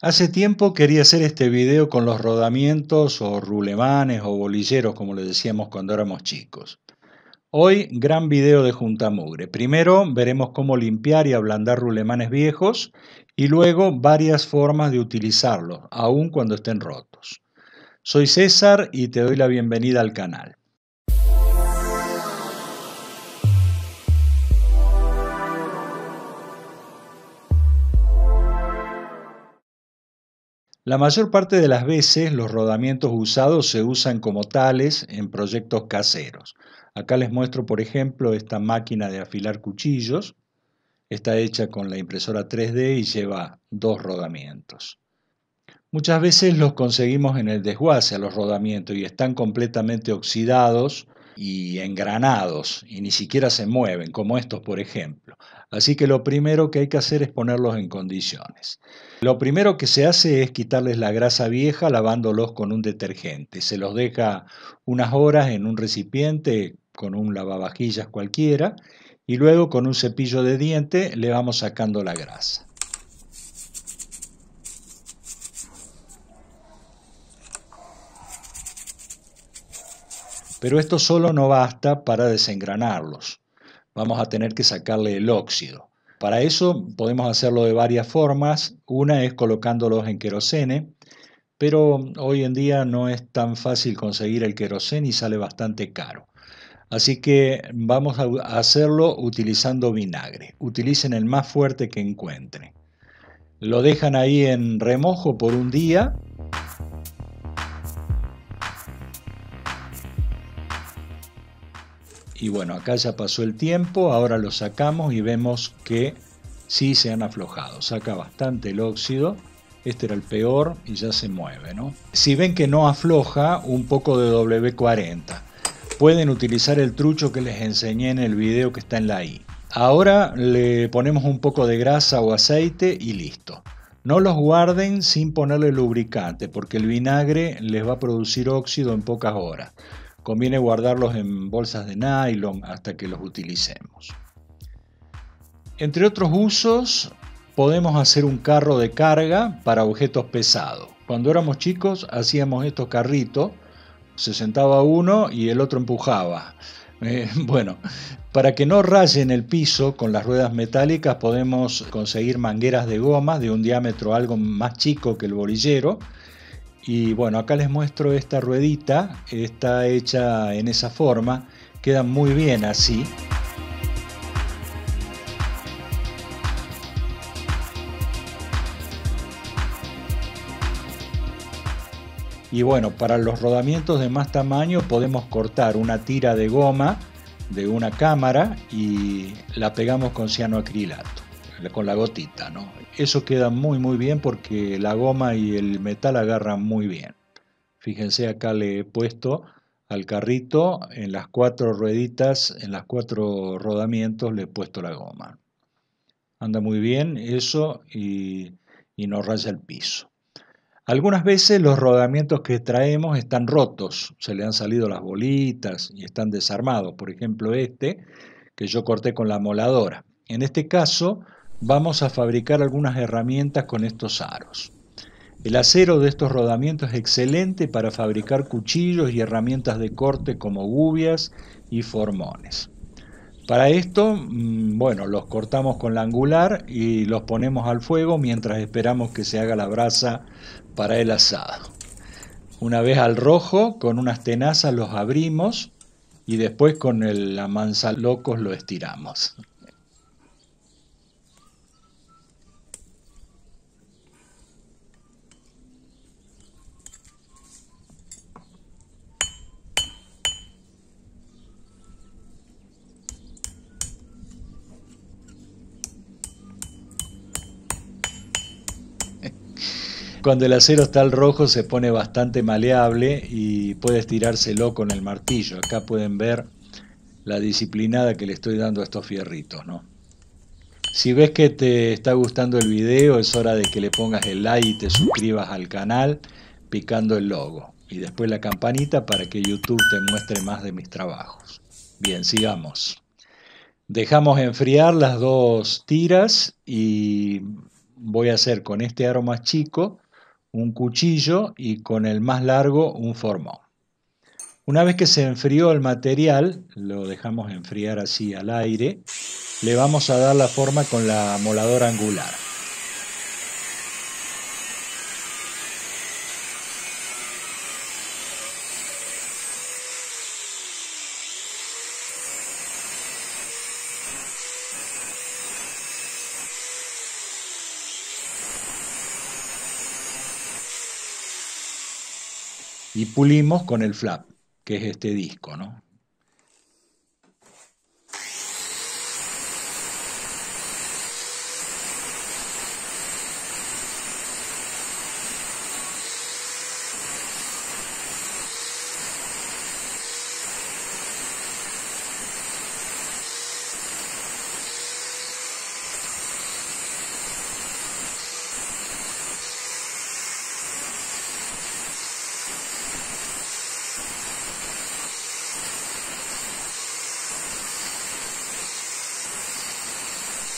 Hace tiempo quería hacer este video con los rodamientos o rulemanes o bolilleros, como le decíamos cuando éramos chicos. Hoy, gran video de Junta Mugre. Primero veremos cómo limpiar y ablandar rulemanes viejos y luego varias formas de utilizarlos, aun cuando estén rotos. Soy César y te doy la bienvenida al canal. La mayor parte de las veces los rodamientos usados se usan como tales en proyectos caseros. Acá les muestro, por ejemplo, esta máquina de afilar cuchillos. Está hecha con la impresora 3D y lleva dos rodamientos. Muchas veces los conseguimos en el desguace a los rodamientos y están completamente oxidados y engranados y ni siquiera se mueven, como estos por ejemplo. Así que lo primero que hay que hacer es ponerlos en condiciones. Lo primero que se hace es quitarles la grasa vieja lavándolos con un detergente. Se los deja unas horas en un recipiente con un lavavajillas cualquiera y luego con un cepillo de diente le vamos sacando la grasa. Pero esto solo no basta para desengranarlos. Vamos a tener que sacarle el óxido. Para eso podemos hacerlo de varias formas. Una es colocándolos en querosene, pero hoy en día no es tan fácil conseguir el querosene y sale bastante caro. Así que vamos a hacerlo utilizando vinagre. Utilicen el más fuerte que encuentren. Lo dejan ahí en remojo por un día Y bueno, acá ya pasó el tiempo, ahora lo sacamos y vemos que sí se han aflojado. Saca bastante el óxido, este era el peor y ya se mueve. ¿no? Si ven que no afloja, un poco de W40. Pueden utilizar el trucho que les enseñé en el video que está en la I. Ahora le ponemos un poco de grasa o aceite y listo. No los guarden sin ponerle lubricante porque el vinagre les va a producir óxido en pocas horas conviene guardarlos en bolsas de nylon hasta que los utilicemos. Entre otros usos, podemos hacer un carro de carga para objetos pesados. Cuando éramos chicos hacíamos estos carritos, se sentaba uno y el otro empujaba. Eh, bueno, para que no rayen el piso con las ruedas metálicas podemos conseguir mangueras de goma de un diámetro algo más chico que el bolillero y bueno, acá les muestro esta ruedita, está hecha en esa forma, queda muy bien así. Y bueno, para los rodamientos de más tamaño podemos cortar una tira de goma de una cámara y la pegamos con cianoacrilato con la gotita, Eso queda muy muy bien porque la goma y el metal agarran muy bien. Fíjense acá le he puesto al carrito en las cuatro rueditas, en las cuatro rodamientos le he puesto la goma. Anda muy bien eso y, y no raya el piso. Algunas veces los rodamientos que traemos están rotos, se le han salido las bolitas y están desarmados. Por ejemplo este que yo corté con la moladora. En este caso vamos a fabricar algunas herramientas con estos aros. El acero de estos rodamientos es excelente para fabricar cuchillos y herramientas de corte como gubias y formones. Para esto, mm, bueno, los cortamos con la angular y los ponemos al fuego mientras esperamos que se haga la brasa para el asado. Una vez al rojo, con unas tenazas los abrimos y después con el, la mansa lo estiramos. Cuando el acero está al rojo se pone bastante maleable y puedes tirárselo con el martillo. Acá pueden ver la disciplinada que le estoy dando a estos fierritos, ¿no? Si ves que te está gustando el video, es hora de que le pongas el like y te suscribas al canal picando el logo y después la campanita para que YouTube te muestre más de mis trabajos. Bien, sigamos. Dejamos enfriar las dos tiras y voy a hacer con este aro más chico un cuchillo y con el más largo un formón. Una vez que se enfrió el material, lo dejamos enfriar así al aire, le vamos a dar la forma con la moladora angular. y pulimos con el flap, que es este disco, ¿no?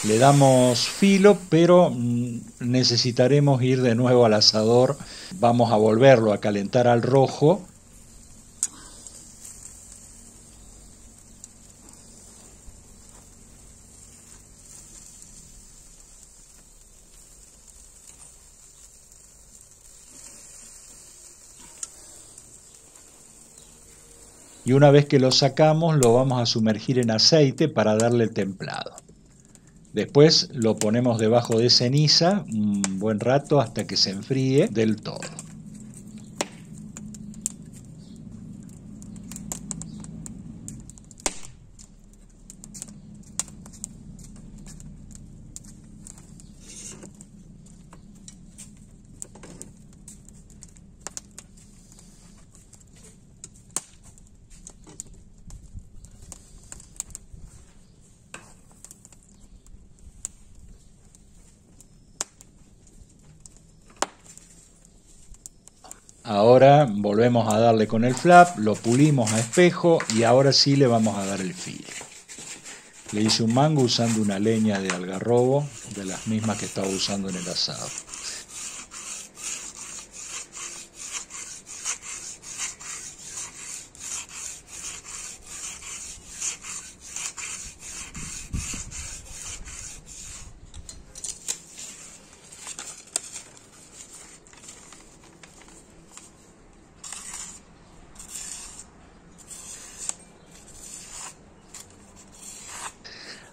le damos filo, pero mm, necesitaremos ir de nuevo al asador. Vamos a volverlo a calentar al rojo. Y una vez que lo sacamos lo vamos a sumergir en aceite para darle templado. Después lo ponemos debajo de ceniza un buen rato hasta que se enfríe del todo. Ahora volvemos a darle con el flap, lo pulimos a espejo y ahora sí le vamos a dar el filo. Le hice un mango usando una leña de algarrobo, de las mismas que estaba usando en el asado.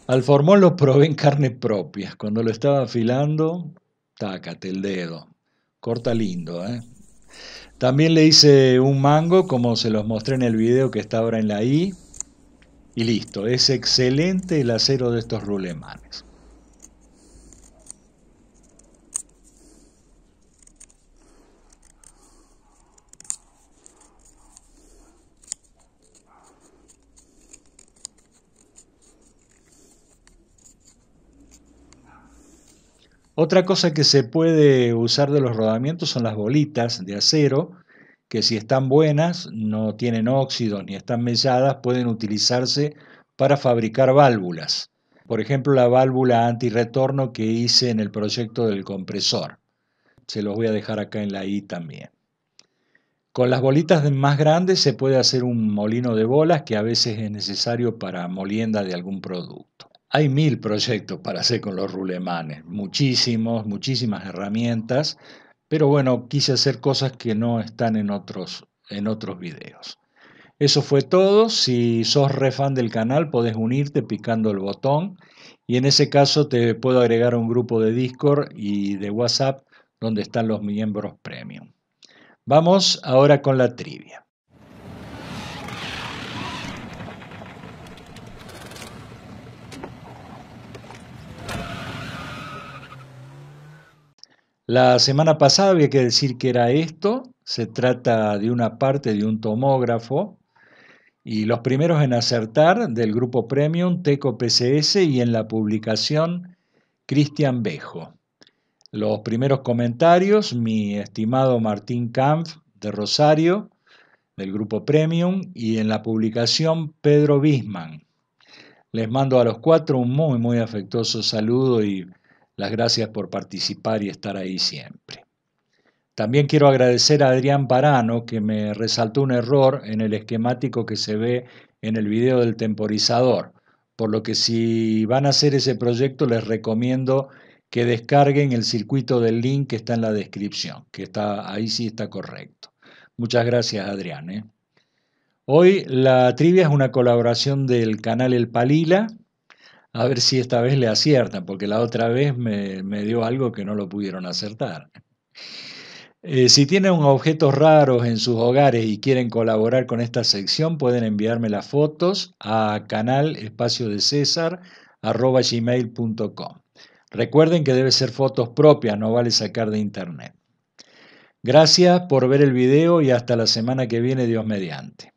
Al formón lo probé en carne propia. Cuando lo estaba afilando, tácate el dedo. Corta lindo, ¿eh? También le hice un mango, como se los mostré en el video que está ahora en la I. Y listo, es excelente el acero de estos rulemanes. Otra cosa que se puede usar de los rodamientos son las bolitas de acero, que si están buenas, no tienen óxido ni están melladas, pueden utilizarse para fabricar válvulas. Por ejemplo, la válvula antirretorno que hice en el proyecto del compresor. Se los voy a dejar acá en la I también. Con las bolitas más grandes se puede hacer un molino de bolas que a veces es necesario para molienda de algún producto. Hay mil proyectos para hacer con los rulemanes, muchísimos, muchísimas herramientas, pero bueno, quise hacer cosas que no están en otros, en otros videos. Eso fue todo, si sos refan del canal podés unirte picando el botón y en ese caso te puedo agregar un grupo de Discord y de WhatsApp donde están los miembros premium. Vamos ahora con la trivia. La semana pasada había que decir que era esto, se trata de una parte de un tomógrafo y los primeros en acertar del grupo Premium Teco PCS y en la publicación Cristian Bejo. Los primeros comentarios, mi estimado Martín Kampf de Rosario, del grupo Premium, y en la publicación Pedro Bisman. Les mando a los cuatro un muy, muy afectuoso saludo y las gracias por participar y estar ahí siempre. También quiero agradecer a Adrián Parano que me resaltó un error en el esquemático que se ve en el video del temporizador, por lo que si van a hacer ese proyecto les recomiendo que descarguen el circuito del link que está en la descripción, que está ahí sí está correcto. Muchas gracias Adrián. ¿eh? Hoy la trivia es una colaboración del canal El Palila a ver si esta vez le aciertan, porque la otra vez me, me dio algo que no lo pudieron acertar. Eh, si tienen objetos raros en sus hogares y quieren colaborar con esta sección, pueden enviarme las fotos a canal de César Recuerden que debe ser fotos propias, no vale sacar de internet. Gracias por ver el video y hasta la semana que viene, Dios mediante.